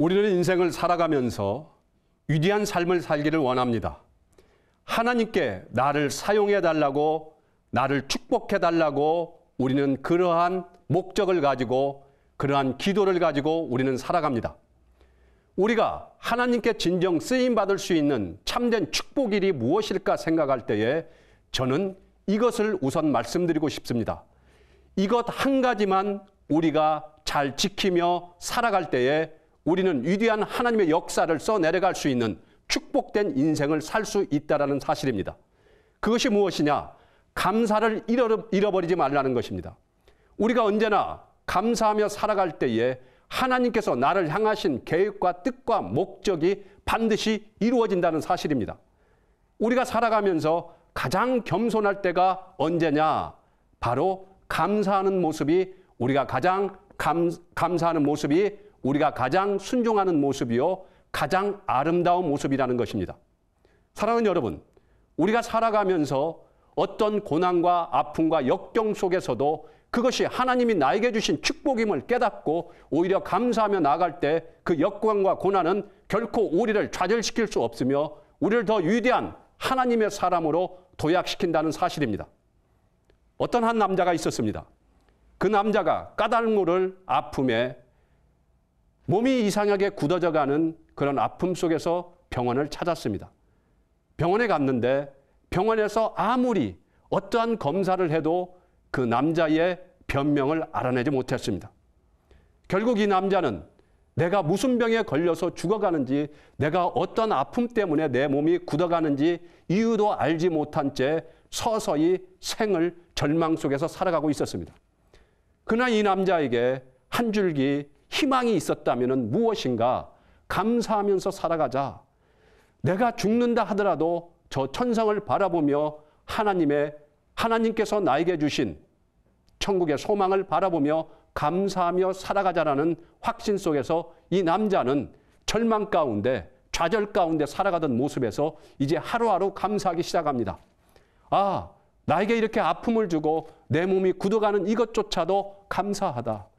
우리는 인생을 살아가면서 위대한 삶을 살기를 원합니다. 하나님께 나를 사용해 달라고 나를 축복해 달라고 우리는 그러한 목적을 가지고 그러한 기도를 가지고 우리는 살아갑니다. 우리가 하나님께 진정 쓰임 받을 수 있는 참된 축복일이 무엇일까 생각할 때에 저는 이것을 우선 말씀드리고 싶습니다. 이것 한 가지만 우리가 잘 지키며 살아갈 때에 우리는 위대한 하나님의 역사를 써내려갈 수 있는 축복된 인생을 살 수 있다라는 사실입니다. 그것이 무엇이냐? 감사를 잃어버리지 말라는 것입니다. 우리가 언제나 감사하며 살아갈 때에 하나님께서 나를 향하신 계획과 뜻과 목적이 반드시 이루어진다는 사실입니다. 우리가 살아가면서 가장 겸손할 때가 언제냐? 바로 감사하는 모습이 우리가 가장 감, 감사하는 모습이 우리가 가장 순종하는 모습이요. 가장 아름다운 모습이라는 것입니다. 사랑하는 여러분, 우리가 살아가면서 어떤 고난과 아픔과 역경 속에서도 그것이 하나님이 나에게 주신 축복임을 깨닫고 오히려 감사하며 나아갈 때 그 역경과 고난은 결코 우리를 좌절시킬 수 없으며 우리를 더 위대한 하나님의 사람으로 도약시킨다는 사실입니다. 어떤 한 남자가 있었습니다. 그 남자가 까닭물을 아픔에 몸이 이상하게 굳어져가는 그런 아픔 속에서 병원을 찾았습니다. 병원에 갔는데 병원에서 아무리 어떠한 검사를 해도 그 남자의 변명을 알아내지 못했습니다. 결국 이 남자는 내가 무슨 병에 걸려서 죽어가는지 내가 어떤 아픔 때문에 내 몸이 굳어가는지 이유도 알지 못한 채 서서히 생을 절망 속에서 살아가고 있었습니다. 그러나 이 남자에게 한 줄기 희망이 있었다면 무엇인가? 감사하면서 살아가자. 내가 죽는다 하더라도 저천성을 바라보며 하나님의 하나님께서 나에게 주신 천국의 소망을 바라보며 감사하며 살아가자라는 확신 속에서 이 남자는 절망 가운데 좌절 가운데 살아가던 모습에서 이제 하루하루 감사하기 시작합니다. 아, 나에게 이렇게 아픔을 주고 내 몸이 굳어가는 이것조차도 감사하다.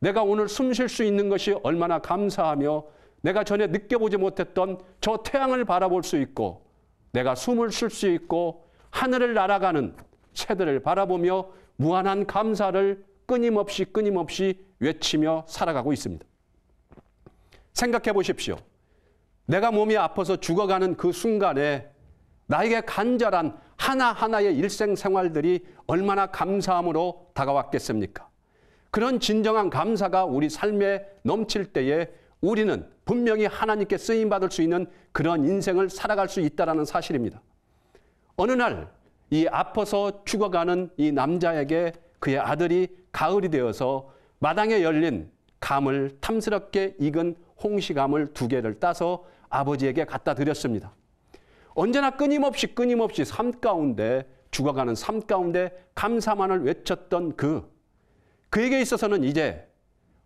내가 오늘 숨 쉴 수 있는 것이 얼마나 감사하며 내가 전에 느껴보지 못했던 저 태양을 바라볼 수 있고 내가 숨을 쉴 수 있고 하늘을 날아가는 새들을 바라보며 무한한 감사를 끊임없이 끊임없이 외치며 살아가고 있습니다. 생각해 보십시오. 내가 몸이 아파서 죽어가는 그 순간에 나에게 간절한 하나하나의 일생 생활들이 얼마나 감사함으로 다가왔겠습니까? 그런 진정한 감사가 우리 삶에 넘칠 때에 우리는 분명히 하나님께 쓰임 받을 수 있는 그런 인생을 살아갈 수 있다라는 사실입니다. 어느 날 이 아파서 죽어가는 이 남자에게 그의 아들이 가을이 되어서 마당에 열린 감을 탐스럽게 익은 홍시감을 두 개를 따서 아버지에게 갖다 드렸습니다. 언제나 끊임없이 끊임없이 삶 가운데 죽어가는 삶 가운데 감사만을 외쳤던 그 그에게 있어서는 이제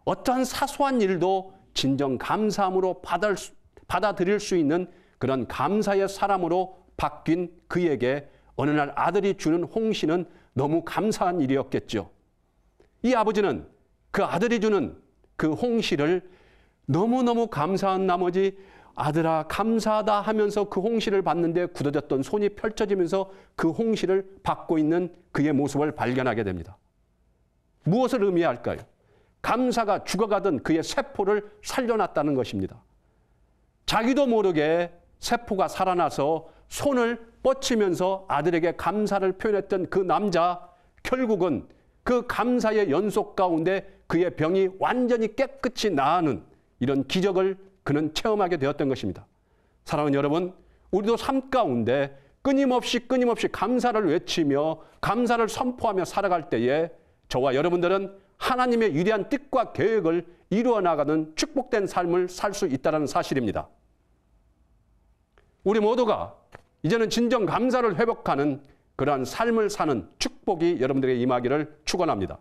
어떠한 사소한 일도 진정 감사함으로 받아들일 수 있는 그런 감사의 사람으로 바뀐 그에게 어느 날 아들이 주는 홍시는 너무 감사한 일이었겠죠. 이 아버지는 그 아들이 주는 그 홍시를 너무너무 감사한 나머지 아들아 감사하다 하면서 그 홍시를 받는데 굳어졌던 손이 펼쳐지면서 그 홍시를 받고 있는 그의 모습을 발견하게 됩니다. 무엇을 의미할까요? 감사가 죽어가던 그의 세포를 살려놨다는 것입니다. 자기도 모르게 세포가 살아나서 손을 뻗치면서 아들에게 감사를 표현했던 그 남자 결국은 그 감사의 연속 가운데 그의 병이 완전히 깨끗이 나아는 이런 기적을 그는 체험하게 되었던 것입니다. 사랑하는 여러분, 우리도 삶 가운데 끊임없이 끊임없이 감사를 외치며 감사를 선포하며 살아갈 때에 저와 여러분들은 하나님의 위대한 뜻과 계획을 이루어 나가는 축복된 삶을 살 수 있다는 사실입니다. 우리 모두가 이제는 진정 감사를 회복하는 그러한 삶을 사는 축복이 여러분들에게 임하기를 축원합니다.